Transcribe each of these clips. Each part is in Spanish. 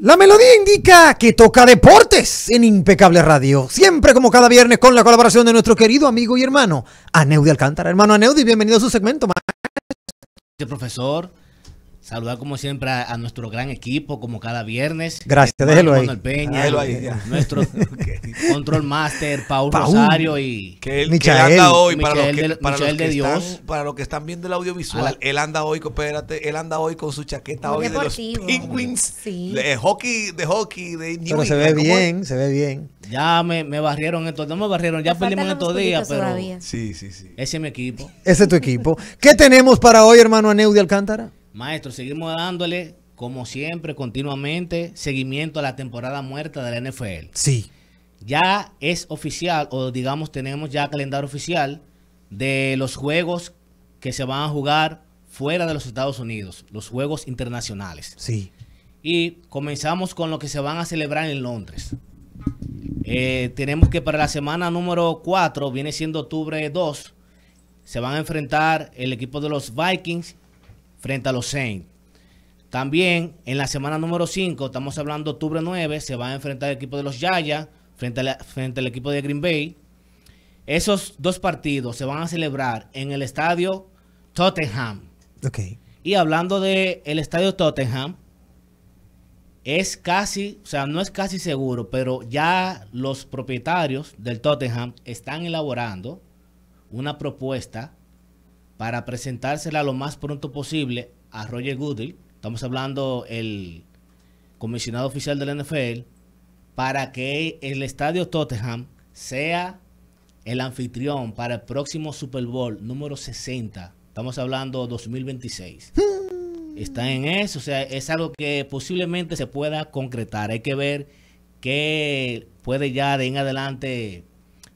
La melodía indica que toca deportes en Impecable Radio. Siempre como cada viernes con la colaboración de nuestro querido amigo y hermano Aneudi Alcántara. Hermano Aneudi, bienvenido a su segmento. Maestro. Profesor, Saludar como siempre a, nuestro gran equipo, como cada viernes. Gracias, déjelo ahí. nuestro control master, Paul, Rosario y que él, anda hoy para los que, de, para los que Dios. Están, para los que están viendo el audiovisual, él anda hoy, espérate, él anda hoy con su chaqueta hoy de los Penguins, sí. de hockey, de hockey, de Pero se ve bien, se ve bien. Ya me, me barrieron estos, no me barrieron, ya perdimos estos días, pero sí, sí, sí. Ese es mi equipo. Ese es tu equipo. ¿Qué tenemos para hoy, hermano de Alcántara? Maestro, seguimos dándole, como siempre, continuamente, seguimiento a la temporada muerta de la NFL. Sí. Ya es oficial, o digamos, tenemos ya calendario oficial de los juegos que se van a jugar fuera de los Estados Unidos, los juegos internacionales. Sí. Y comenzamos con lo que se van a celebrar en Londres. Eh, tenemos que para la semana número 4, viene siendo octubre 2, se van a enfrentar el equipo de los Vikings frente a los Saints. También en la semana número 5, estamos hablando octubre 9, se va a enfrentar el equipo de los Yaya frente, frente al equipo de Green Bay. Esos dos partidos se van a celebrar en el estadio Tottenham. Y hablando del el estadio Tottenham, es casi, o sea, no es casi seguro, pero ya los propietarios del Tottenham están elaborando una propuesta para presentársela lo más pronto posible a Roger Goodell, estamos hablando el comisionado oficial de la NFL, para que el estadio Tottenham sea el anfitrión para el próximo Super Bowl número 60. Estamos hablando 2026. Está en eso, o sea, es algo que posiblemente se pueda concretar. Hay que ver qué puede ya de en adelante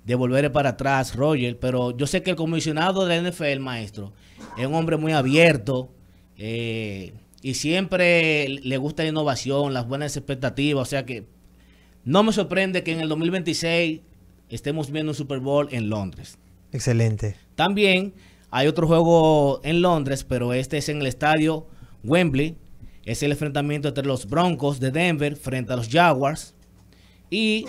de volver para atrás, Roger, pero yo sé que el comisionado de NFL, maestro, es un hombre muy abierto eh, y siempre le gusta la innovación, las buenas expectativas, o sea que no me sorprende que en el 2026 estemos viendo un Super Bowl en Londres. Excelente. También hay otro juego en Londres, pero este es en el estadio Wembley. Es el enfrentamiento entre los Broncos de Denver frente a los Jaguars. Y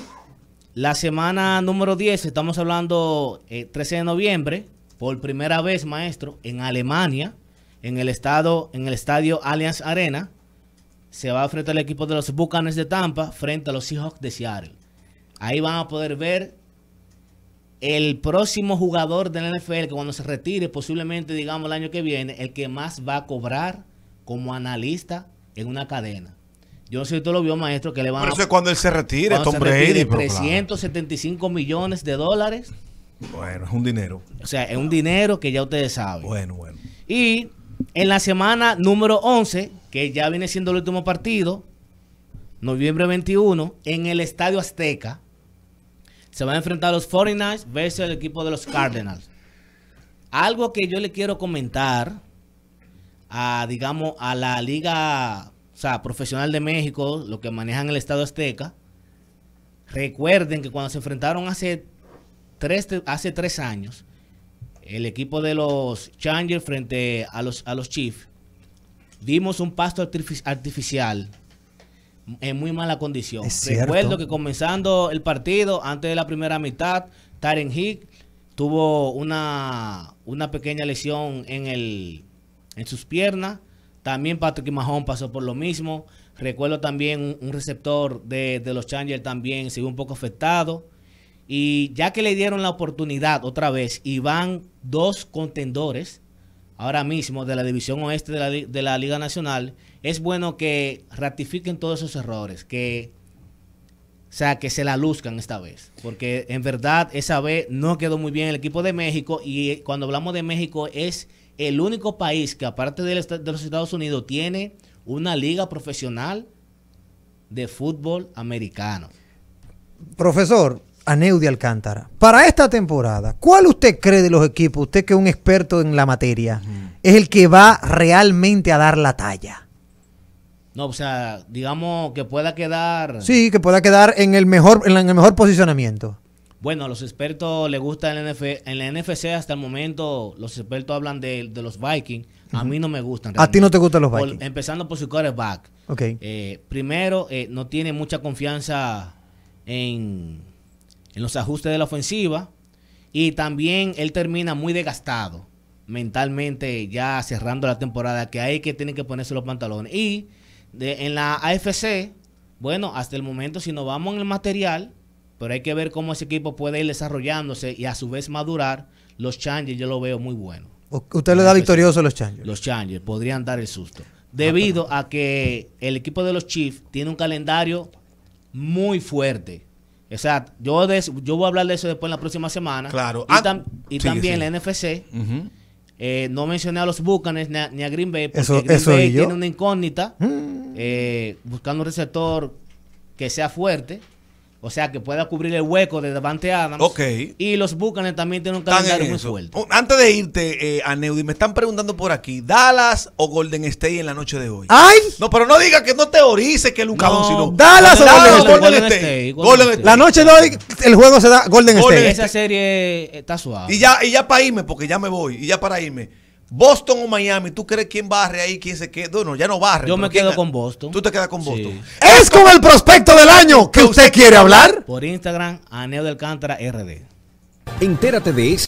la semana número 10, estamos hablando 13 eh, de noviembre, por primera vez, maestro, en Alemania, en el, estado, en el estadio Allianz Arena, se va a frente al equipo de los Bucanes de Tampa, frente a los Seahawks de Seattle. Ahí van a poder ver el próximo jugador de la NFL que cuando se retire, posiblemente digamos el año que viene, el que más va a cobrar como analista en una cadena. Yo no sé si lo vio, maestro, que le van Pero eso es cuando él se retire, Tom se 375 millones de dólares. Bueno, es un dinero. O sea, es un dinero que ya ustedes saben. Bueno, bueno. Y en la semana número 11, que ya viene siendo el último partido, noviembre 21, en el Estadio Azteca, se van a enfrentar los 49ers versus el equipo de los Cardinals. Algo que yo le quiero comentar a, digamos, a la liga o sea, profesional de México, lo que manejan el Estado Azteca, recuerden que cuando se enfrentaron hace tres, hace tres años, el equipo de los Changers frente a los, a los Chiefs, dimos un pasto artificial en muy mala condición. Recuerdo que comenzando el partido, antes de la primera mitad, Taren Hick tuvo una, pequeña lesión en, el, en sus piernas también Patrick Mahon pasó por lo mismo. Recuerdo también un, receptor de, los Changers también se vio un poco afectado. Y ya que le dieron la oportunidad otra vez y van dos contendores ahora mismo de la División Oeste de la, Liga Nacional, es bueno que ratifiquen todos esos errores, que o sea, que se la luzcan esta vez. Porque en verdad, esa vez no quedó muy bien el equipo de México. Y eh, cuando hablamos de México, es el único país que aparte de los Estados Unidos tiene una liga profesional de fútbol americano. Profesor, Aneu de Alcántara, para esta temporada, ¿cuál usted cree de los equipos, usted que es un experto en la materia, es el que va realmente a dar la talla? No, o sea, digamos que pueda quedar... Sí, que pueda quedar en el mejor, en el mejor posicionamiento. Bueno, a los expertos le gusta el NF, en la NFC hasta el momento, los expertos hablan de, los Vikings. A mí no me gustan. ¿A ti no te gustan los Vikings? empezando por su quarterback. Eh, primero, eh, no tiene mucha confianza en, en, los ajustes de la ofensiva. Y también él termina muy desgastado mentalmente, ya cerrando la temporada, que hay que tienen que ponerse los pantalones. Y de, en la AFC, bueno, hasta el momento, si nos vamos en el material, pero hay que ver cómo ese equipo puede ir desarrollándose y a su vez madurar. Los Changers yo lo veo muy bueno. ¿Usted le da victorioso a los Changers? Los Changers podrían dar el susto. Ah, Debido a que el equipo de los Chiefs tiene un calendario muy fuerte. Exacto. Yo, yo voy a hablar de eso después en la próxima semana. Claro. Y, ah, también la NFC. Eh, no mencioné a los Bucanes ni, a, Green Bay porque eso, Green tiene una incógnita. Mm. Eh, buscando un receptor que sea fuerte. O sea, que pueda cubrir el hueco de Davante Adams. Ok. Y los Bucanes también tienen un calendario muy fuerte. Antes de irte, eh, a Neudi, me están preguntando por aquí, ¿Dallas o Golden State en la noche de hoy? ¡Ay! No, pero no diga que no teorice que un no, sino... ¿Dallas o Golden, State? Golden State. La noche de hoy, el juego se da Golden, State. Esa serie está suave. Y ya, y ya para irme, porque ya me voy, y ya para irme. Boston o Miami, ¿tú crees quién barre ahí, quién se queda? No, ya no barre. Yo me quedo con Boston. Tú te quedas con Boston. Es con el prospecto del año que usted quiere hablar. Por Instagram, Aneo del Cántara RD. Entérate de eso.